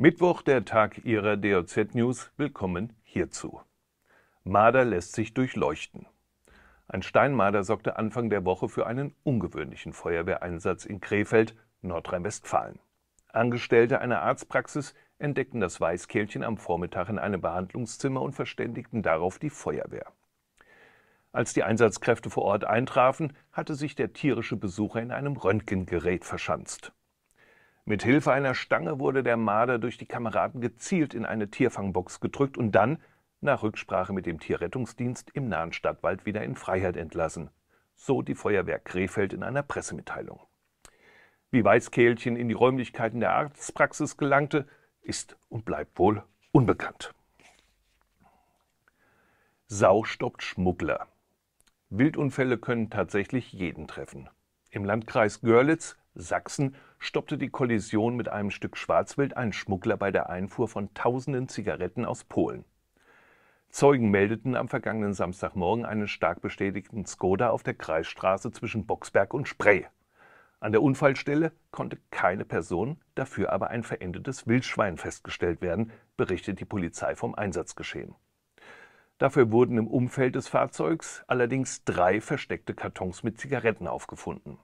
Mittwoch, der Tag Ihrer DOZ-News. Willkommen hierzu. Marder lässt sich durchleuchten. Ein Steinmarder sorgte Anfang der Woche für einen ungewöhnlichen Feuerwehreinsatz in Krefeld, Nordrhein-Westfalen. Angestellte einer Arztpraxis entdeckten das Weißkehlchen am Vormittag in einem Behandlungszimmer und verständigten darauf die Feuerwehr. Als die Einsatzkräfte vor Ort eintrafen, hatte sich der tierische Besucher in einem Röntgengerät verschanzt. Mit Hilfe einer Stange wurde der Marder durch die Kameraden gezielt in eine Tierfangbox gedrückt und dann, nach Rücksprache mit dem Tierrettungsdienst, im nahen Stadtwald wieder in Freiheit entlassen. So die Feuerwehr Krefeld in einer Pressemitteilung. Wie Weißkehlchen in die Räumlichkeiten der Arztpraxis gelangte, ist und bleibt wohl unbekannt. Sau stoppt Schmuggler. Wildunfälle können tatsächlich jeden treffen. Im Landkreis Görlitz, Sachsen, stoppte die Kollision mit einem Stück Schwarzwild einen Schmuggler bei der Einfuhr von tausenden Zigaretten aus Polen. Zeugen meldeten am vergangenen Samstagmorgen einen stark bestätigten Skoda auf der Kreisstraße zwischen Boxberg und Spree. An der Unfallstelle konnte keine Person, dafür aber ein verendetes Wildschwein festgestellt werden, berichtet die Polizei vom Einsatzgeschehen. Dafür wurden im Umfeld des Fahrzeugs allerdings drei versteckte Kartons mit Zigaretten aufgefunden.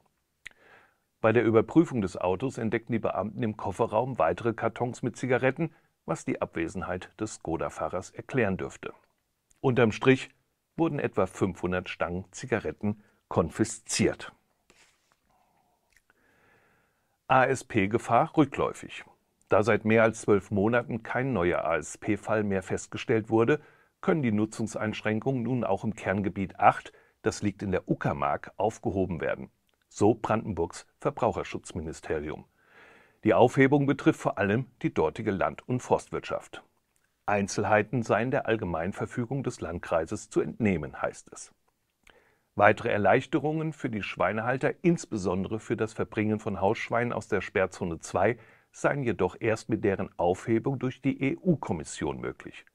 Bei der Überprüfung des Autos entdeckten die Beamten im Kofferraum weitere Kartons mit Zigaretten, was die Abwesenheit des Skoda-Fahrers erklären dürfte. Unterm Strich wurden etwa 500 Stangen Zigaretten konfisziert. ASP-Gefahr rückläufig. Da seit mehr als zwölf Monaten kein neuer ASP-Fall mehr festgestellt wurde, können die Nutzungseinschränkungen nun auch im Kerngebiet 8, das liegt in der Uckermark, aufgehoben werden so Brandenburgs Verbraucherschutzministerium. Die Aufhebung betrifft vor allem die dortige Land- und Forstwirtschaft. Einzelheiten seien der Allgemeinverfügung des Landkreises zu entnehmen, heißt es. Weitere Erleichterungen für die Schweinehalter, insbesondere für das Verbringen von Hausschweinen aus der Sperrzone 2, seien jedoch erst mit deren Aufhebung durch die EU-Kommission möglich.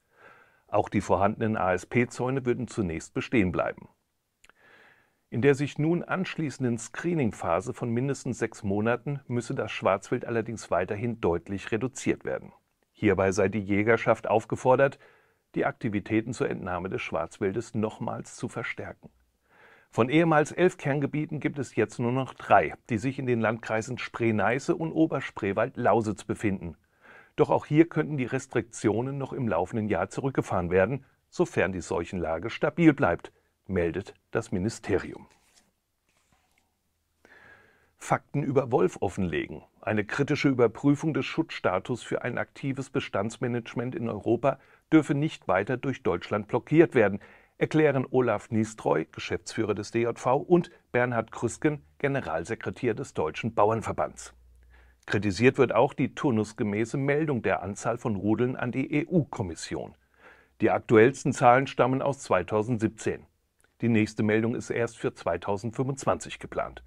Auch die vorhandenen ASP-Zäune würden zunächst bestehen bleiben. In der sich nun anschließenden Screening-Phase von mindestens sechs Monaten müsse das Schwarzwild allerdings weiterhin deutlich reduziert werden. Hierbei sei die Jägerschaft aufgefordert, die Aktivitäten zur Entnahme des Schwarzwildes nochmals zu verstärken. Von ehemals elf Kerngebieten gibt es jetzt nur noch drei, die sich in den Landkreisen Spree-Neiße und Oberspreewald-Lausitz befinden. Doch auch hier könnten die Restriktionen noch im laufenden Jahr zurückgefahren werden, sofern die Seuchenlage stabil bleibt meldet das Ministerium. Fakten über Wolf offenlegen. Eine kritische Überprüfung des Schutzstatus für ein aktives Bestandsmanagement in Europa dürfe nicht weiter durch Deutschland blockiert werden, erklären Olaf Niestreu, Geschäftsführer des DJV, und Bernhard Krüsken, Generalsekretär des Deutschen Bauernverbands. Kritisiert wird auch die turnusgemäße Meldung der Anzahl von Rudeln an die EU-Kommission. Die aktuellsten Zahlen stammen aus 2017. Die nächste Meldung ist erst für 2025 geplant.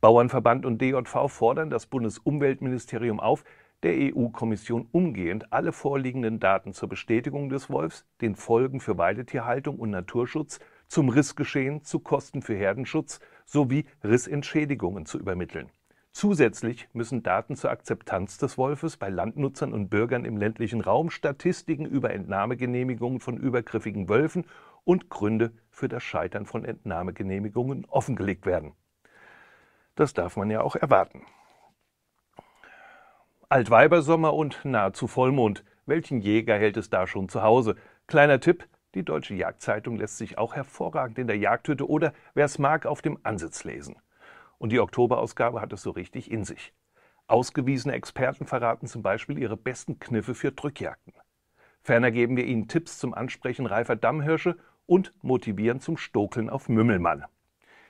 Bauernverband und DJV fordern das Bundesumweltministerium auf, der EU-Kommission umgehend alle vorliegenden Daten zur Bestätigung des Wolfs, den Folgen für Weidetierhaltung und Naturschutz, zum Rissgeschehen, zu Kosten für Herdenschutz sowie Rissentschädigungen zu übermitteln. Zusätzlich müssen Daten zur Akzeptanz des Wolfes bei Landnutzern und Bürgern im ländlichen Raum, Statistiken über Entnahmegenehmigungen von übergriffigen Wölfen und Gründe für das Scheitern von Entnahmegenehmigungen offengelegt werden. Das darf man ja auch erwarten. Altweibersommer und nahezu Vollmond. Welchen Jäger hält es da schon zu Hause? Kleiner Tipp, die Deutsche Jagdzeitung lässt sich auch hervorragend in der Jagdhütte oder, wer es mag, auf dem Ansitz lesen. Und die Oktoberausgabe hat es so richtig in sich. Ausgewiesene Experten verraten zum Beispiel ihre besten Kniffe für Drückjagden. Ferner geben wir Ihnen Tipps zum Ansprechen reifer Dammhirsche und motivieren zum Stokeln auf Mümmelmann.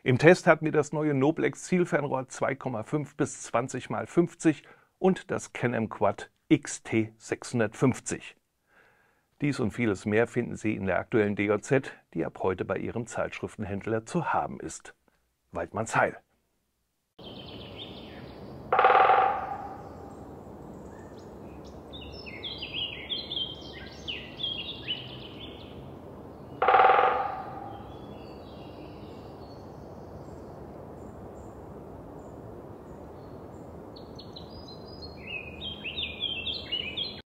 Im Test hat mir das neue Noblex Zielfernrohr 2,5 bis 20 x 50 und das Canem Quad XT 650. Dies und vieles mehr finden Sie in der aktuellen DJZ, die ab heute bei Ihrem Zeitschriftenhändler zu haben ist. Waldmanns Heil.